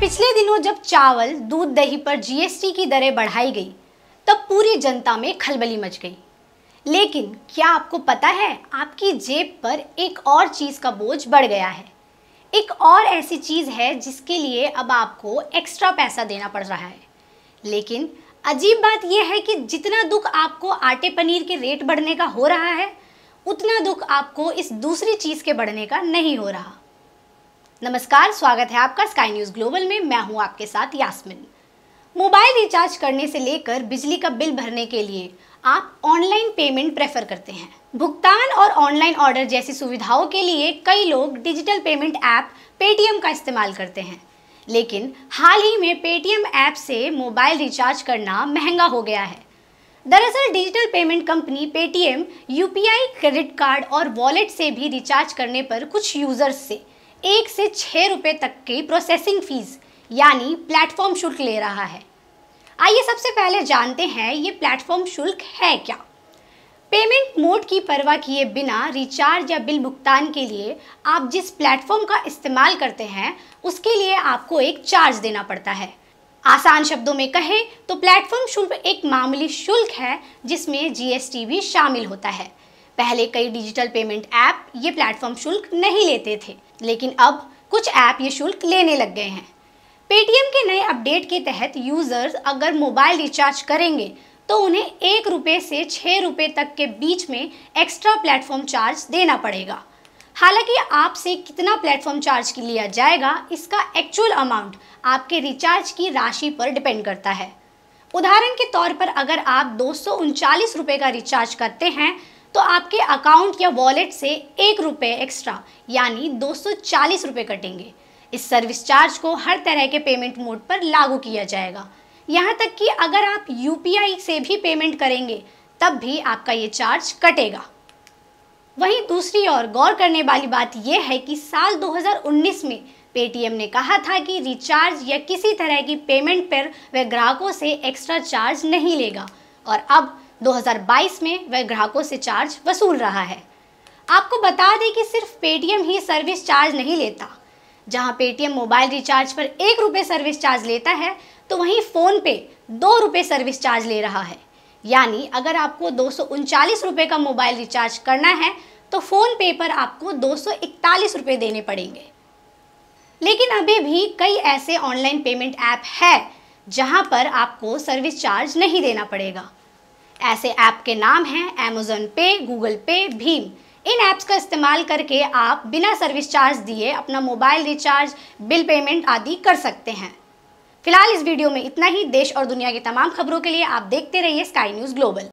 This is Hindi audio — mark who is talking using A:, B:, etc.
A: पिछले दिनों जब चावल दूध दही पर जीएसटी की दरें बढ़ाई गई तब पूरी जनता में खलबली मच गई लेकिन क्या आपको पता है आपकी जेब पर एक और चीज़ का बोझ बढ़ गया है एक और ऐसी चीज़ है जिसके लिए अब आपको एक्स्ट्रा पैसा देना पड़ रहा है लेकिन अजीब बात यह है कि जितना दुख आपको आटे पनीर के रेट बढ़ने का हो रहा है उतना दुख आपको इस दूसरी चीज़ के बढ़ने का नहीं हो रहा नमस्कार स्वागत है आपका स्काई न्यूज ग्लोबल में मैं हूं आपके साथ यास्मिन मोबाइल रिचार्ज करने से लेकर बिजली का बिल भरने के लिए आप ऑनलाइन पेमेंट प्रेफर करते हैं भुगतान और ऑनलाइन ऑर्डर जैसी सुविधाओं के लिए कई लोग डिजिटल पेमेंट ऐप पेटीएम का इस्तेमाल करते हैं लेकिन हाल ही में पेटीएम ऐप से मोबाइल रिचार्ज करना महंगा हो गया है दरअसल digital payment company Paytm UPI credit card और वॉलेट से भी रिचार्ज करने पर कुछ यूजर्स से एक से छः रुपये तक की प्रोसेसिंग फ़ीस यानी प्लेटफॉर्म शुल्क ले रहा है आइए सबसे पहले जानते हैं ये प्लेटफॉर्म शुल्क है क्या पेमेंट मोड की परवाह किए बिना रिचार्ज या बिल भुगतान के लिए आप जिस प्लेटफॉर्म का इस्तेमाल करते हैं उसके लिए आपको एक चार्ज देना पड़ता है आसान शब्दों में कहें तो प्लेटफॉर्म शुल्क एक मामूली शुल्क है जिसमें जीएसटी भी शामिल होता है पहले कई डिजिटल पेमेंट ऐप ये प्लेटफॉर्म शुल्क नहीं लेते थे लेकिन अब कुछ ऐप ये शुल्क लेने लग गए हैं पेटीएम के नए अपडेट के तहत यूज़र्स अगर मोबाइल रिचार्ज करेंगे तो उन्हें एक रुपये से छः रुपये तक के बीच में एक्स्ट्रा प्लेटफॉर्म चार्ज देना पड़ेगा हालांकि आपसे कितना प्लेटफॉर्म चार्ज लिया जाएगा इसका एक्चुअल अमाउंट आपके रिचार्ज की राशि पर डिपेंड करता है उदाहरण के तौर पर अगर आप दो सौ का रिचार्ज करते हैं तो आपके अकाउंट या वॉलेट से एक रुपये एक्स्ट्रा यानी दो सौ चालीस रुपये कटेंगे इस सर्विस चार्ज को हर तरह के पेमेंट मोड पर लागू किया जाएगा यहाँ तक कि अगर आप यू से भी पेमेंट करेंगे तब भी आपका ये चार्ज कटेगा वहीं दूसरी ओर गौर करने वाली बात यह है कि साल 2019 में पेटीएम ने कहा था कि रिचार्ज या किसी तरह की पेमेंट पर वह ग्राहकों से एक्स्ट्रा चार्ज नहीं लेगा और अब 2022 में वह ग्राहकों से चार्ज वसूल रहा है आपको बता दें कि सिर्फ पेटीएम ही सर्विस चार्ज नहीं लेता जहां पेटीएम मोबाइल रिचार्ज पर एक रुपये सर्विस चार्ज लेता है तो वहीं फ़ोन पे दो रुपये सर्विस चार्ज ले रहा है यानी अगर आपको दो सौ का मोबाइल रिचार्ज करना है तो फ़ोन पे पर आपको दो सौ देने पड़ेंगे लेकिन अभी भी कई ऐसे ऑनलाइन पेमेंट ऐप है जहां पर आपको सर्विस चार्ज नहीं देना पड़ेगा ऐसे ऐप के नाम हैं अमेजोन पे गूगल पे भीम इन ऐप्स का इस्तेमाल करके आप बिना सर्विस चार्ज दिए अपना मोबाइल रिचार्ज बिल पेमेंट आदि कर सकते हैं फिलहाल इस वीडियो में इतना ही देश और दुनिया की तमाम खबरों के लिए आप देखते रहिए स्काई न्यूज़ ग्लोबल